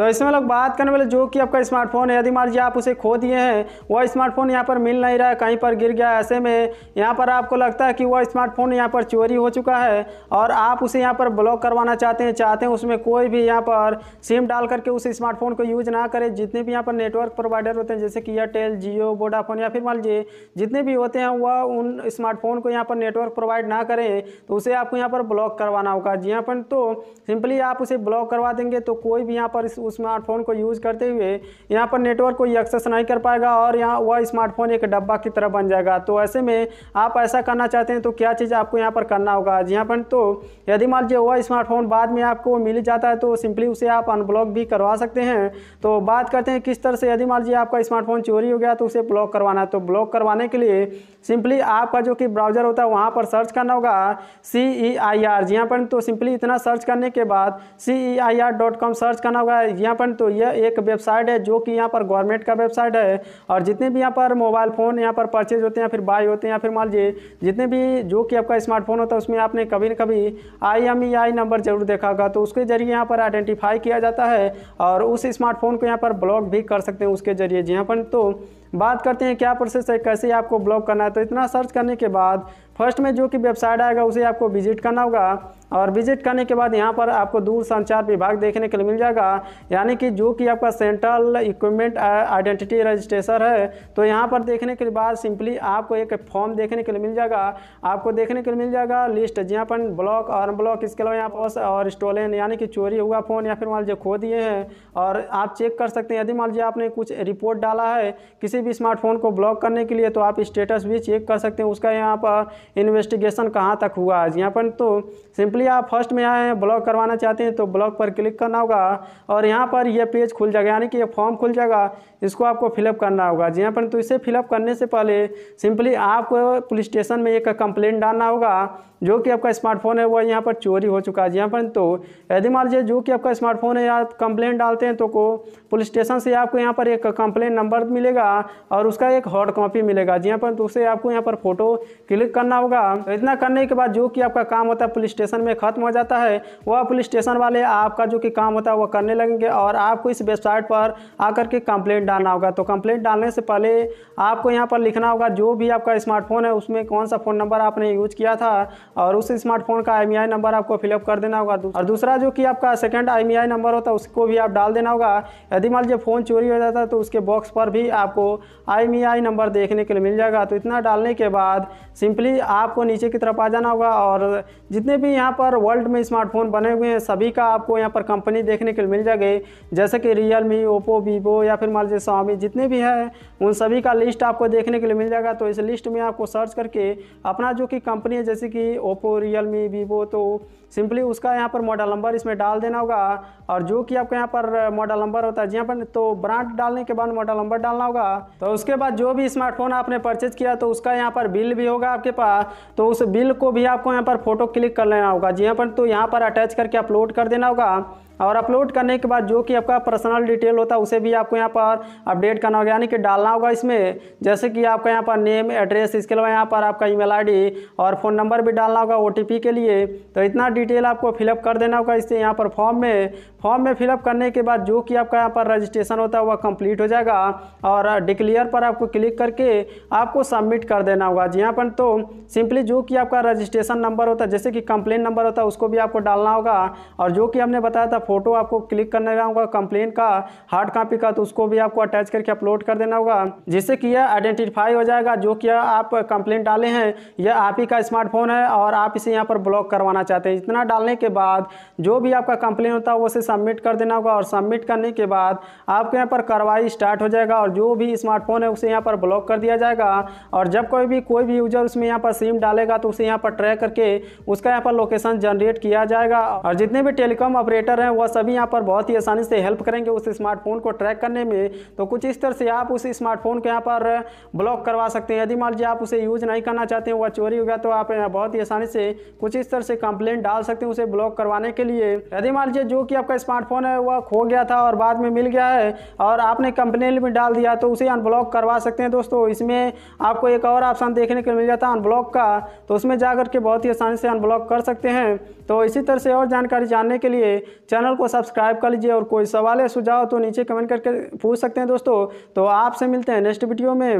तो इसमें लोग बात करने वाले जो कि आपका स्मार्टफोन है यदि मान लीजिए आप उसे खो दिए हैं वह स्मार्टफोन यहाँ पर मिल नहीं रहा है कहीं पर गिर गया ऐसे में यहाँ पर आपको लगता है कि वह स्मार्टफोन यहाँ पर चोरी हो चुका है और आप उसे यहाँ पर ब्लॉक करवाना चाहते हैं चाहते हैं उसमें कोई भी यहाँ पर सिम डाल करके उस स्मार्टफोन को यूज़ ना करें जितने भी यहाँ पर नेटवर्क प्रोवाइडर होते हैं जैसे कि एयरटेल जियो वोडाफोन या फिर मान लीजिए जितने भी होते हैं वह उन स्मार्टफोन को यहाँ पर नेटवर्क प्रोवाइड ना करें तो उसे आपको यहाँ पर ब्लॉक करवाना होगा जी यहाँ पर तो सिंपली आप उसे ब्लॉक करवा देंगे तो कोई भी यहाँ पर स्मार्टफोन को यूज़ करते हुए यहाँ पर नेटवर्क कोई एक्सेस नहीं कर पाएगा और यहाँ वह स्मार्टफोन एक डब्बा की तरह बन जाएगा तो ऐसे में आप ऐसा करना चाहते हैं तो क्या चीज़ आपको यहाँ पर करना होगा जी यहाँ पर तो यदि मान लीजिए वह स्मार्टफोन बाद में आपको मिल जाता है तो सिंपली उसे आप अनब्लॉक भी करवा सकते हैं तो बात करते हैं किस तरह से यदि मान लीजिए आपका स्मार्टफोन चोरी हो गया तो उसे ब्लॉक करवाना है तो ब्लॉक करवाने के लिए सिंपली आपका जो कि ब्राउजर होता है वहाँ पर सर्च करना होगा सी ई आई आर जी यहाँ पर तो सिंपली इतना सर्च करने के बाद C E I R dot com search करना होगा यहाँ पर तो यह एक वेबसाइट है जो कि यहाँ पर गवर्नमेंट का वेबसाइट है और जितने भी यहाँ पर मोबाइल फ़ोन यहाँ पर परचेज होते हैं फिर बाय होते हैं या फिर मान लीजिए जितने भी जो कि आपका स्मार्टफोन होता है उसमें आपने कभी ना कभी I M E I number जरूर देखा होगा तो उसके जरिए यहाँ पर आइडेंटिफाई किया जाता है और उस स्मार्टफोन को यहाँ पर ब्लॉक भी कर सकते हैं उसके जरिए जी हाँ, पर तो बात करते हैं क्या प्रोसेस है कैसे आपको ब्लॉक करना है तो इतना सर्च करने के बाद फर्स्ट में जो कि वेबसाइट आएगा उसे आपको विजिट करना होगा और विजिट करने के बाद यहाँ पर आपको दूर संचार विभाग देखने के लिए मिल जाएगा यानी कि जो कि आपका सेंट्रल इक्विपमेंट आइडेंटिटी रजिस्ट्रेशन है तो यहाँ पर देखने के बाद सिंपली आपको एक फॉर्म देखने के लिए मिल जाएगा आपको देखने के लिए मिल जाएगा लिस्ट जहाँ पर ब्लॉक और अनब्लॉक इसके अलावा यहाँ पर और स्टोलन यानी कि चोरी हुआ फ़ोन या फिर मान लीजिए खो दिए हैं और आप चेक कर सकते हैं यदि मान लीजिए आपने कुछ रिपोर्ट डाला है किसी किसी भी स्मार्टफोन को ब्लॉक करने के लिए तो आप स्टेटस भी चेक कर सकते हैं उसका यहाँ पर इन्वेस्टिगेशन कहाँ तक हुआ है यहाँ पर तो सिंपली आप फर्स्ट में आए हैं ब्लॉक करवाना चाहते हैं तो ब्लॉक पर क्लिक करना होगा और यहाँ पर यह पेज खुल जाएगा यानी कि यह फॉर्म खुल जाएगा इसको आपको फिलअप करना होगा जी हाँ, पर तो इसे फिलअप करने से पहले सिंपली आपको पुलिस स्टेशन में एक कंप्लेंट डालना होगा जो कि आपका स्मार्टफोन है वह यहाँ पर चोरी हो चुका है जी हाँ, पर तो यदि मान लीजिए जो कि आपका स्मार्टफोन है या कंप्लेन डालते हैं तो को पुलिस स्टेशन से आपको यहाँ पर एक कंप्लेन नंबर मिलेगा और उसका एक हॉट कॉपी मिलेगा जी हाँ पर उसे आपको यहाँ पर फोटो क्लिक करना होगा तो इतना करने के बाद जो कि आपका काम होता है पुलिस स्टेशन में खत्म हो जाता है वह पुलिस स्टेशन वाले आपका जो कि काम होता है वह करने लगेंगे और आपको इस वेबसाइट पर आकर के कंप्लेंट डालना होगा तो कंप्लेंट डालने से पहले आपको यहाँ पर लिखना होगा जो भी आपका स्मार्टफोन है उसमें कौन सा फ़ोन नंबर आपने यूज किया था और उस स्मार्टफोन का आई नंबर e आपको फिलअप कर देना होगा और दूसरा जो कि आपका सेकेंड आई नंबर होता है उसको भी आप डाल देना होगा यदि मान लीजिए फ़ोन चोरी हो जाता है तो उसके बॉक्स पर भी आपको आई मी आई नंबर देखने के लिए मिल जाएगा तो इतना डालने के बाद सिंपली आपको नीचे की तरफ आ जाना होगा और जितने भी यहाँ पर वर्ल्ड में स्मार्टफोन बने हुए हैं सभी का आपको यहाँ पर कंपनी देखने के लिए मिल जाएगी जैसे कि रियल मी ओप्पो वीवो या फिर मान लीजिए स्वामी जितने भी है उन सभी का लिस्ट आपको देखने के लिए मिल जाएगा तो इस लिस्ट में आपको सर्च करके अपना जो कि कंपनी है जैसे कि ओप्पो रियल मी वीवो तो सिंपली उसका यहाँ पर मॉडल नंबर इसमें डाल देना होगा और जो कि आपका यहाँ पर मॉडल नंबर होता है जी हाँ, पर तो ब्रांड डालने के बाद मॉडल नंबर डालना होगा तो उसके बाद जो भी स्मार्टफोन आपने परचेज किया तो उसका यहाँ पर बिल भी होगा आपके पास तो उस बिल को भी आपको यहाँ पर फोटो क्लिक कर लेना होगा जी हाँ, पर तो यहाँ पर अटैच करके अपलोड कर देना होगा और अपलोड करने के बाद जो कि आपका पर्सनल डिटेल होता है उसे भी आपको यहाँ पर अपडेट करना होगा यानी कि डालना होगा इसमें जैसे कि आपका यहाँ पर नेम एड्रेस इसके अलावा यहाँ पर आपका ईमेल आईडी और फ़ोन नंबर भी डालना होगा ओटीपी के लिए तो इतना डिटेल आपको फिलअप कर देना होगा इससे यहाँ पर फॉर्म में फॉर्म में फिलअप करने के बाद जो कि आपका यहाँ पर रजिस्ट्रेशन होता है वह कम्प्लीट हो जाएगा और डिक्लेयर पर आपको क्लिक करके आपको सबमिट कर देना होगा जी यहाँ पर तो सिंपली जो कि आपका रजिस्ट्रेशन नंबर होता है जैसे कि कंप्लेन नंबर होता है उसको भी आपको डालना होगा और जो कि हमने बताया था फोटो आपको क्लिक करने होगा कंप्लेन का हार्ड कॉपी का तो उसको भी आपको अटैच करके अपलोड कर देना होगा जिससे कि यह आइडेंटिफाई हो जाएगा जो कि आप कंप्लेन डाले हैं यह आप ही का स्मार्टफोन है और आप इसे यहाँ पर ब्लॉक करवाना चाहते हैं इतना डालने के बाद जो भी आपका कंप्लेन होता है उसे सबमिट कर देना होगा और सबमिट करने के बाद आपके यहाँ पर कार्रवाई स्टार्ट हो जाएगा और जो भी स्मार्टफोन है उसे यहाँ पर ब्लॉक कर दिया जाएगा और जब कोई भी कोई भी यूजर उसमें यहाँ पर सिम डालेगा तो उसे यहाँ पर ट्रैक करके उसका यहाँ पर लोकेशन जनरेट किया जाएगा और जितने भी टेलीकॉम ऑपरेटर हैं वह सभी यहाँ पर बहुत ही आसानी से हेल्प करेंगे उस स्मार्टफोन को ट्रैक करने में तो कुछ इस तरह से आप उस स्मार्टफोन को यहाँ पर ब्लॉक करवा सकते हैं यदि मान लीजिए आप उसे यूज़ नहीं करना चाहते हैं वह चोरी हो गया तो आप बहुत ही आसानी से कुछ इस तरह से कंप्लेन डाल सकते हैं उसे ब्लॉक करवाने के लिए यदि मान लीजिए जो कि आपका स्मार्टफोन है वह खो गया था और बाद में मिल गया है और आपने कंप्लेन भी डाल दिया तो उसे अनब्लॉक करवा सकते हैं दोस्तों इसमें आपको एक और ऑप्शन देखने को मिल जाता है अनब्लॉक का तो उसमें जा करके बहुत ही आसानी से अनब्लॉक कर सकते हैं तो इसी तरह से और जानकारी जानने के लिए चैनल चैनल को सब्सक्राइब कर लीजिए और कोई सवाल या सुझाव तो नीचे कमेंट करके पूछ सकते हैं दोस्तों तो आपसे मिलते हैं नेक्स्ट वीडियो में